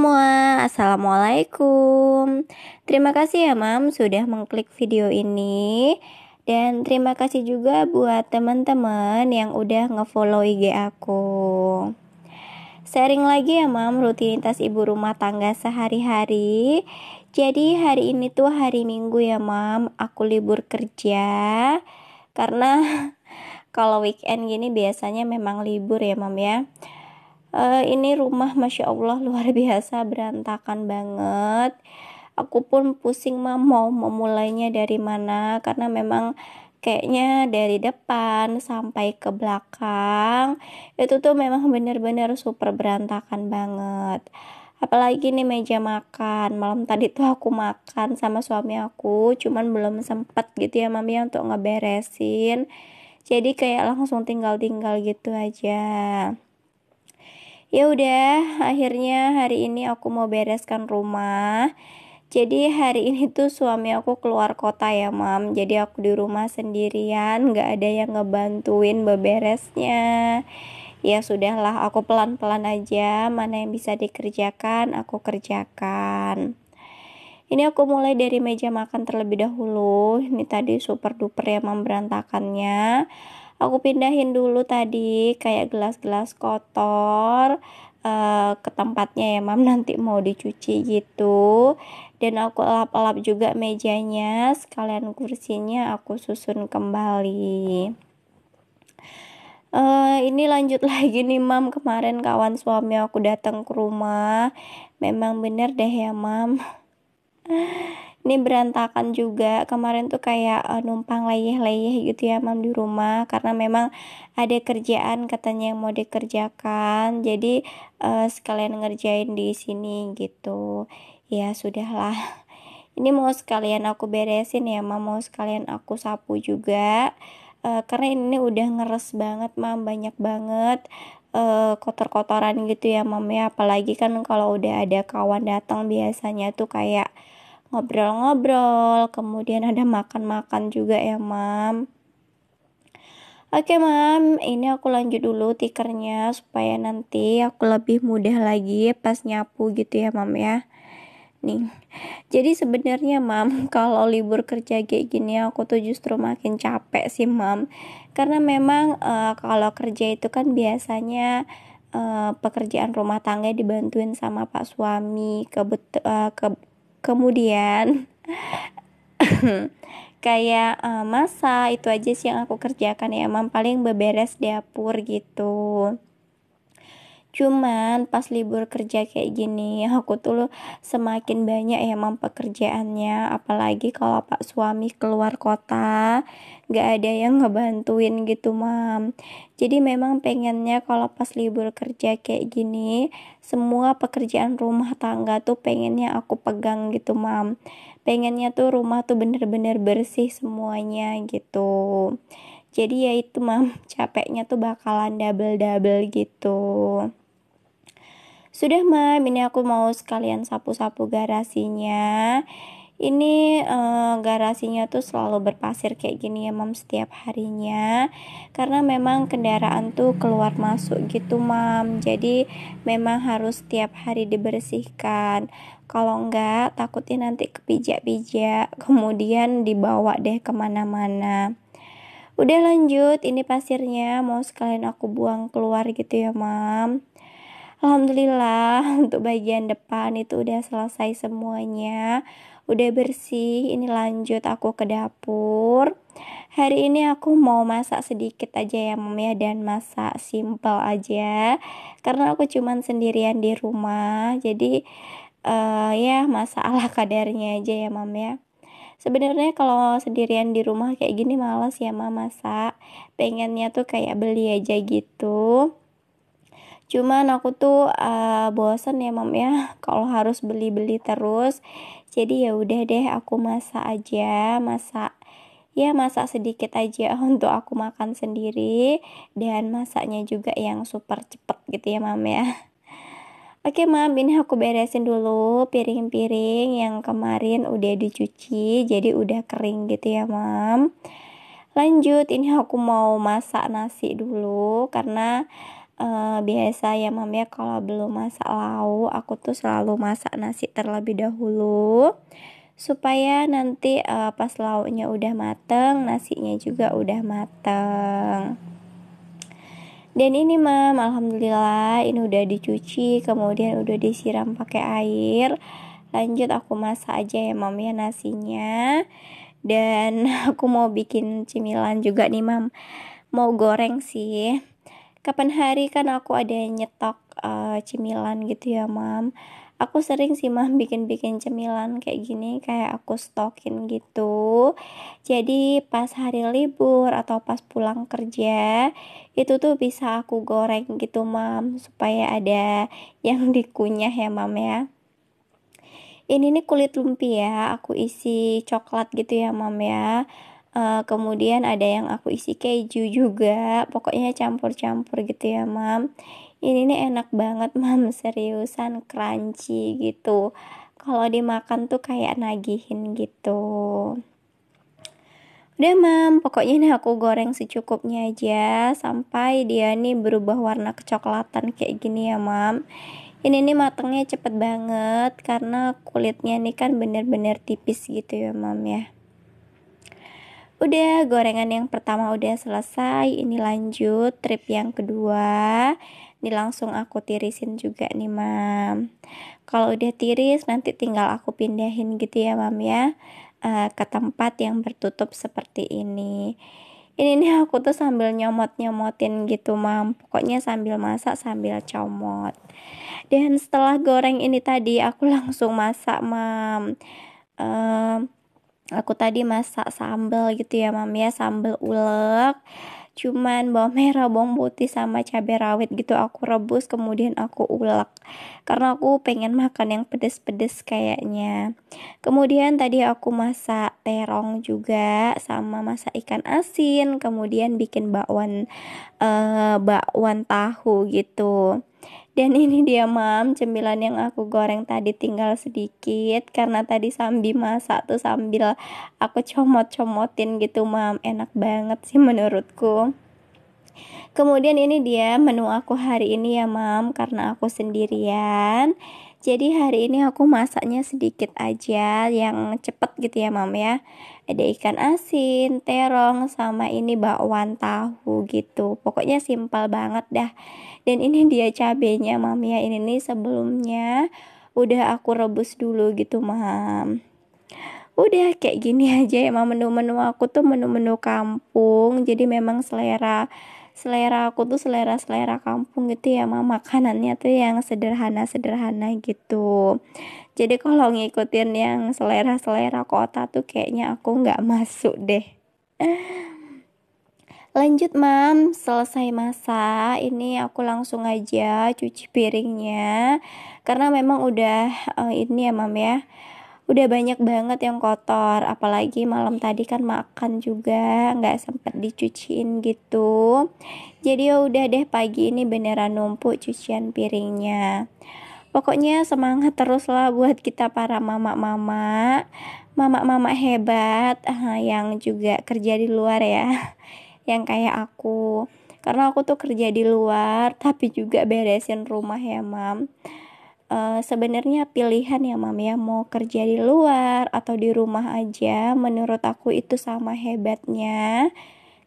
semua, Assalamualaikum Terima kasih ya mam sudah mengklik video ini Dan terima kasih juga buat teman-teman yang udah ngefollow IG aku Sharing lagi ya mam rutinitas ibu rumah tangga sehari-hari Jadi hari ini tuh hari minggu ya mam Aku libur kerja Karena kalau weekend gini biasanya memang libur ya mam ya uh, ini rumah masya Allah luar biasa berantakan banget aku pun pusing mah mau memulainya dari mana karena memang kayaknya dari depan sampai ke belakang itu tuh memang bener-bener super berantakan banget apalagi nih meja makan malam tadi tuh aku makan sama suami aku cuman belum sempet gitu ya mami ya, untuk ngeberesin jadi kayak langsung tinggal-tinggal gitu aja ya udah akhirnya hari ini aku mau bereskan rumah jadi hari ini tuh suami aku keluar kota ya mam jadi aku di rumah sendirian nggak ada yang ngebantuin beberesnya ya sudahlah aku pelan-pelan aja mana yang bisa dikerjakan aku kerjakan ini aku mulai dari meja makan terlebih dahulu ini tadi super duper ya mam berantakannya aku pindahin dulu tadi kayak gelas-gelas kotor uh, ke tempatnya ya mam nanti mau dicuci gitu dan aku lap-lap juga mejanya sekalian kursinya aku susun kembali Uh, ini lanjut lagi nih mam kemarin kawan suami aku datang ke rumah memang bener deh ya mam ini berantakan juga kemarin tuh kayak uh, numpang layeh-layeh gitu ya mam di rumah karena memang ada kerjaan katanya yang mau dikerjakan jadi uh, sekalian ngerjain di sini gitu ya sudahlah ini mau sekalian aku beresin ya mam mau sekalian aku sapu juga uh, karena ini udah ngeres banget mam banyak banget uh, kotor-kotoran gitu ya mam ya apalagi kan kalau udah ada kawan datang biasanya tuh kayak ngobrol-ngobrol, kemudian ada makan-makan juga ya, Mam. Oke, Mam, ini aku lanjut dulu tikernya supaya nanti aku lebih mudah lagi pas nyapu gitu ya, Mam ya. Nih. Jadi sebenarnya, Mam, kalau libur kerja kayak gini aku tuh justru makin capek sih, Mam. Karena memang uh, kalau kerja itu kan biasanya uh, pekerjaan rumah tangga dibantuin sama pak suami kebet uh, ke kemudian kayak uh, masa itu aja sih yang aku kerjakan ya emang paling beberes dapur gitu cuman pas libur kerja kayak gini aku tuh semakin banyak ya pekerjaannya apalagi kalau pak suami keluar kota gak ada yang ngebantuin gitu mam jadi memang pengennya kalau pas libur kerja kayak gini semua pekerjaan rumah tangga tuh pengennya aku pegang gitu mam pengennya tuh rumah tuh bener-bener bersih semuanya gitu jadi ya itu mam capeknya tuh bakalan double double gitu sudah mam ini aku mau sekalian sapu-sapu garasinya ini uh, garasinya tuh selalu berpasir kayak gini ya mam setiap harinya karena memang kendaraan tuh keluar masuk gitu mam jadi memang harus setiap hari dibersihkan kalau enggak takutnya nanti kepijak-pijak kemudian dibawa deh kemana-mana udah lanjut ini pasirnya mau sekalian aku buang keluar gitu ya mam Alhamdulillah untuk bagian depan itu udah selesai semuanya Udah bersih ini lanjut aku ke dapur Hari ini aku mau masak sedikit aja ya mom ya Dan masak simple aja Karena aku cuman sendirian di rumah Jadi uh, ya masak ala kadarnya aja ya mom ya sebenarnya kalau sendirian di rumah kayak gini males ya mama masak pengennya tuh kayak beli aja gitu cuman aku tuh uh, bosen ya mam ya kalau harus beli-beli terus jadi ya udah deh aku masak aja masak ya masak sedikit aja untuk aku makan sendiri dan masaknya juga yang super cepet gitu ya mam ya Oke mam, ini aku beresin dulu piring-piring yang kemarin udah dicuci, jadi udah kering gitu ya mam. Lanjut, ini aku mau masak nasi dulu karena uh, biasa ya mam ya kalau belum masak lauk aku tuh selalu masak nasi terlebih dahulu supaya nanti uh, pas lauknya udah mateng nasinya juga udah mateng dan ini mam alhamdulillah ini udah dicuci kemudian udah disiram pakai air lanjut aku masak aja ya mam ya nasinya dan aku mau bikin cemilan juga nih mam mau goreng sih kapan hari kan aku ada nyetok uh, cemilan gitu ya mam aku sering sih mam bikin-bikin cemilan kayak gini kayak aku stokin gitu jadi pas hari libur atau pas pulang kerja itu tuh bisa aku goreng gitu mam supaya ada yang dikunyah ya mam ya ini nih kulit lumpia aku isi coklat gitu ya mam ya Uh, kemudian ada yang aku isi keju juga pokoknya campur-campur gitu ya mam ini nih enak banget mam seriusan crunchy gitu kalau dimakan tuh kayak nagihin gitu udah mam pokoknya nih aku goreng secukupnya aja sampai dia nih berubah warna kecoklatan kayak gini ya mam ini nih matangnya cepet banget karena kulitnya nih kan bener-bener tipis gitu ya mam ya Udah, gorengan yang pertama udah selesai. Ini lanjut trip yang kedua. Ini langsung aku tirisin juga nih, Mam. Kalau udah tiris, nanti tinggal aku pindahin gitu ya, Mam ya. Eh, ke tempat yang bertutup seperti ini. Ini nih aku tuh sambil nyomot-nyomotin gitu, Mam. Pokoknya sambil masak, sambil comot. Dan setelah goreng ini tadi, aku langsung masak, Mam. Eh, aku tadi masak sambal gitu ya mam ya sambal ulek cuman bawang merah bawang putih sama cabai rawit gitu aku rebus kemudian aku ulek karena aku pengen makan yang pedes-pedes kayaknya kemudian tadi aku masak terong juga sama masak ikan asin kemudian bikin bakwan uh, bakwan tahu gitu dan ini dia mam, cemilan yang aku goreng tadi tinggal sedikit karena tadi sambil masak tuh sambil aku comot-comotin gitu mam, enak banget sih menurutku. Kemudian ini dia menu aku hari ini ya mam karena aku sendirian. Jadi hari ini aku masaknya sedikit aja yang cepet gitu ya mam ya. Ada ikan asin, terong sama ini bakwan tahu gitu. Pokoknya simpel banget dah dan ini dia cabenya mam ya ini nih sebelumnya udah aku rebus dulu gitu mam udah kayak gini aja ya, mam. menu-menu aku tuh menu-menu kampung jadi memang selera selera aku tuh selera selera kampung gitu ya mam makanannya tuh yang sederhana sederhana gitu jadi kalau ngikutin yang selera selera kota tuh kayaknya aku nggak masuk deh lanjut mam selesai masak ini aku langsung aja cuci piringnya karena memang udah uh, ini ya mam ya udah banyak banget yang kotor apalagi malam tadi kan makan juga nggak sempet dicuciin gitu jadi ya udah deh pagi ini beneran numpuk cucian piringnya pokoknya semangat terus lah buat kita para mama-mama mama-mama hebat eh, yang juga kerja di luar ya yang kayak aku karena aku tuh kerja di luar tapi juga beresin rumah ya mam Uh, sebenarnya pilihan ya mam ya mau kerja di luar atau di rumah aja menurut aku itu sama hebatnya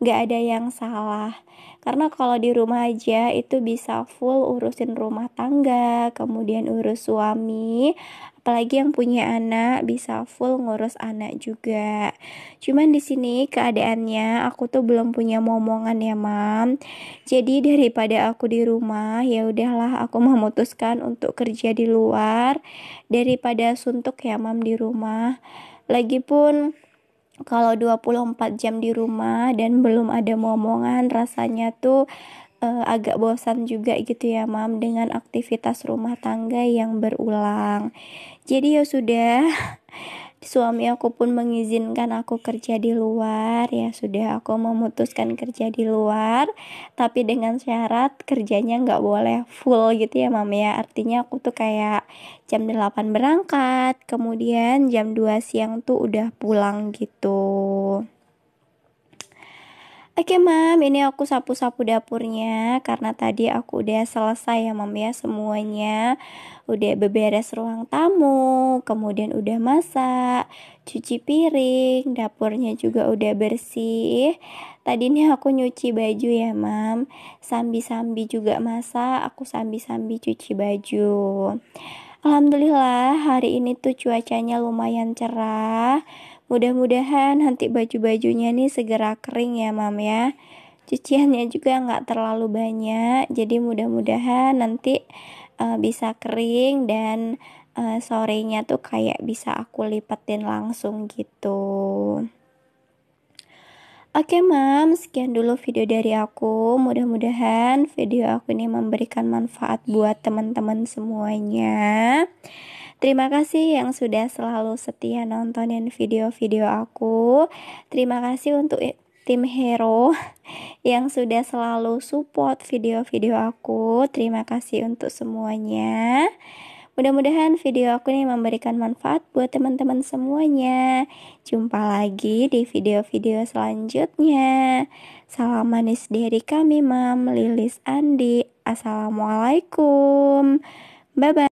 nggak ada yang salah karena kalau di rumah aja itu bisa full urusin rumah tangga kemudian urus suami apalagi yang punya anak bisa full ngurus anak juga cuman di sini keadaannya aku tuh belum punya momongan ya mam jadi daripada aku di rumah ya udahlah aku memutuskan untuk kerja di luar daripada suntuk ya mam di rumah lagi pun kalau 24 jam di rumah dan belum ada momongan rasanya tuh uh, agak bosan juga gitu ya mam dengan aktivitas rumah tangga yang berulang jadi ya sudah suami aku pun mengizinkan aku kerja di luar ya sudah aku memutuskan kerja di luar tapi dengan syarat kerjanya nggak boleh full gitu ya mam ya artinya aku tuh kayak jam 8 berangkat kemudian jam 2 siang tuh udah pulang gitu Oke okay, mam, ini aku sapu-sapu dapurnya karena tadi aku udah selesai ya mam ya semuanya Udah beberes ruang tamu, kemudian udah masak, cuci piring, dapurnya juga udah bersih Tadi ini aku nyuci baju ya mam, sambi-sambi juga masak, aku sambi-sambi cuci baju Alhamdulillah hari ini tuh cuacanya lumayan cerah. Mudah-mudahan nanti baju-bajunya nih segera kering ya mam ya. Cuciannya juga nggak terlalu banyak, jadi mudah-mudahan nanti uh, bisa kering dan uh, sorenya tuh kayak bisa aku lipetin langsung gitu. Oke mam, sekian dulu video dari aku. Mudah-mudahan video aku ini memberikan manfaat buat teman-teman semuanya. Terima kasih yang sudah selalu setia nontonin video-video aku. Terima kasih untuk tim hero yang sudah selalu support video-video aku. Terima kasih untuk semuanya. Mudah-mudahan video aku ini memberikan manfaat buat teman-teman semuanya. Jumpa lagi di video-video selanjutnya. Salam manis dari kami, Mam Lilis Andi. Assalamualaikum. Bye-bye.